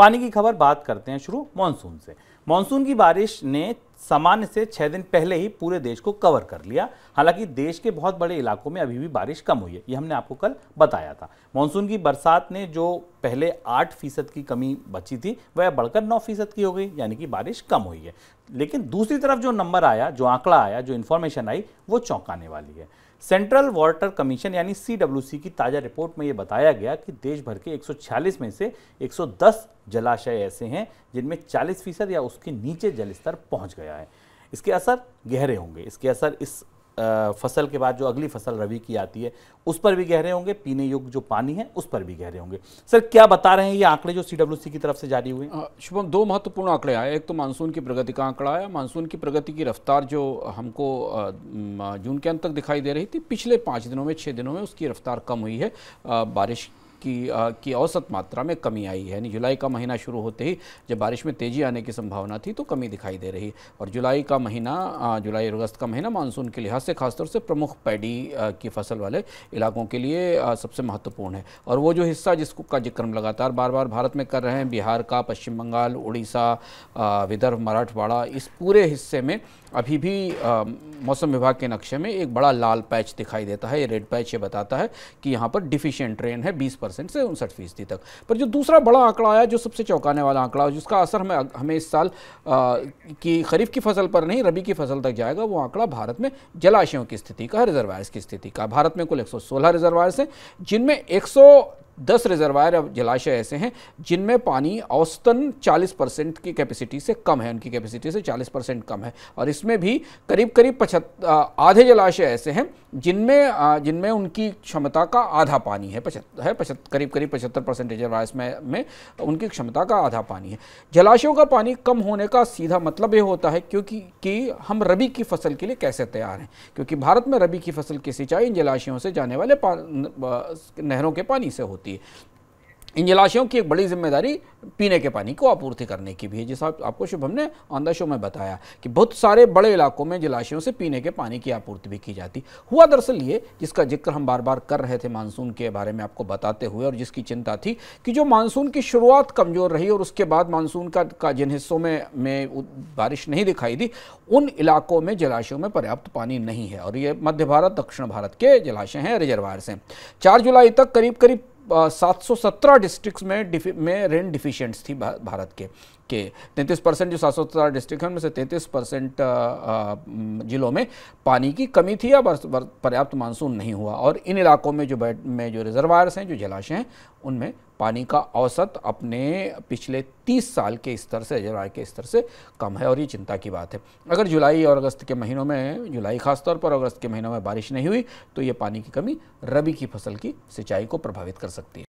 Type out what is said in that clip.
पानी की खबर बात करते हैं शुरू मानसून से मानसून की बारिश ने सामान्य से छः दिन पहले ही पूरे देश को कवर कर लिया हालांकि देश के बहुत बड़े इलाकों में अभी भी बारिश कम हुई है ये हमने आपको कल बताया था मानसून की बरसात ने जो पहले आठ फीसद की कमी बची थी वह बढ़कर नौ फीसद की हो गई यानी कि बारिश कम हुई है लेकिन दूसरी तरफ जो नंबर आया जो आंकड़ा आया जो इन्फॉर्मेशन आई वो चौंकाने वाली है सेंट्रल वाटर कमीशन यानी सी की ताज़ा रिपोर्ट में ये बताया गया कि देश भर के 146 में से 110 जलाशय ऐसे हैं जिनमें 40 फीसद या उसके नीचे जलस्तर पहुंच गया है इसके असर गहरे होंगे इसके असर इस फसल के बाद जो अगली फसल रवि की आती है उस पर भी गहरे होंगे पीने योग्य जो पानी है उस पर भी गहरे होंगे सर क्या बता रहे हैं ये आंकड़े जो सी की तरफ से जारी हुए शुभम दो महत्वपूर्ण आंकड़े आए एक तो मानसून की प्रगति का आंकड़ा आया मानसून की प्रगति की रफ्तार जो हमको जून के अंत तक दिखाई दे रही थी पिछले पाँच दिनों में छः दिनों में उसकी रफ्तार कम हुई है बारिश की आ, की औसत मात्रा में कमी आई है यानी जुलाई का महीना शुरू होते ही जब बारिश में तेज़ी आने की संभावना थी तो कमी दिखाई दे रही और जुलाई का महीना जुलाई और अगस्त का महीना मानसून के लिहाज से खासतौर से प्रमुख पैडी की फसल वाले इलाकों के लिए सबसे महत्वपूर्ण है और वो जो हिस्सा जिसको का जिक्र लगातार बार बार भारत में कर रहे हैं बिहार का पश्चिम बंगाल उड़ीसा विदर्भ मराठवाड़ा इस पूरे हिस्से में अभी भी मौसम विभाग के नक्शे में एक बड़ा लाल पैच दिखाई देता है ये रेड पैच ये बताता है कि यहाँ पर डिफिशियंट रेन है बीस परसेंट से उनसठ फीसदी तक पर जो दूसरा बड़ा आंकड़ा आया जो सबसे चौंकाने वाला आंकड़ा जिसका असर हमें हमें इस साल की खरीफ की फसल पर नहीं रबी की फसल तक जाएगा वो आंकड़ा भारत में जलाशयों की स्थिति का रिजर्वायर्स की स्थिति का भारत में कुल एक सोलह रिजर्वायर्स हैं जिनमें एक दस रिजर्वायर जलाशय ऐसे हैं जिनमें पानी औसतन 40 परसेंट की कैपेसिटी से कम है उनकी कैपेसिटी से 40 परसेंट कम है और इसमें भी करीब करीब पचहत आधे जलाशय ऐसे हैं जिनमें जिनमें उनकी क्षमता का आधा पानी है पचहत्तर है पचहत्तर करीब करीब पचहत्तर परसेंट रिजर्वायर में, में उनकी क्षमता का आधा पानी है जलाशयों का पानी कम होने का सीधा मतलब ये होता है क्योंकि कि हम रबी की फसल के लिए कैसे तैयार हैं क्योंकि भारत में रबी की फसल की सिंचाई इन जलाशयों से जाने वाले नहरों के पानी से होती होती है इन जलाशयों की एक बड़ी जिम्मेदारी पीने के पानी को आपूर्ति करने की भी है जैसा आपको शुभम ने आंदा शो में बताया कि बहुत सारे बड़े इलाकों में जलाशयों से पीने के पानी की आपूर्ति भी की जाती हुआ दरअसल ये जिसका जिक्र हम बार बार कर रहे थे मानसून के बारे में आपको बताते हुए और जिसकी चिंता थी कि जो मानसून की शुरुआत कमज़ोर रही और उसके बाद मानसून का, का जिन हिस्सों में में बारिश नहीं दिखाई दी उन इलाकों में जलाशयों में पर्याप्त पानी नहीं है और ये मध्य भारत दक्षिण भारत के जलाशय हैं रिजर्वायर्स हैं चार जुलाई तक करीब करीब 717 डिस्ट्रिक्ट्स में में रेन डिफिशेंट्स थी भारत के के 33 परसेंट जो सात सौ सत्रह डिस्ट्रिक्ट हैं उनमें से 33 परसेंट जिलों में पानी की कमी थी या पर्याप्त मानसून नहीं हुआ और इन इलाकों में जो बैठ में जो रिजर्वायर्स हैं जो जलाशय हैं उनमें पानी का औसत अपने पिछले 30 साल के स्तर से जुलाई के स्तर से कम है और ये चिंता की बात है अगर जुलाई और अगस्त के महीनों में जुलाई खासतौर पर अगस्त के महीनों में बारिश नहीं हुई तो ये पानी की कमी रबी की फसल की सिंचाई को प्रभावित कर सकती है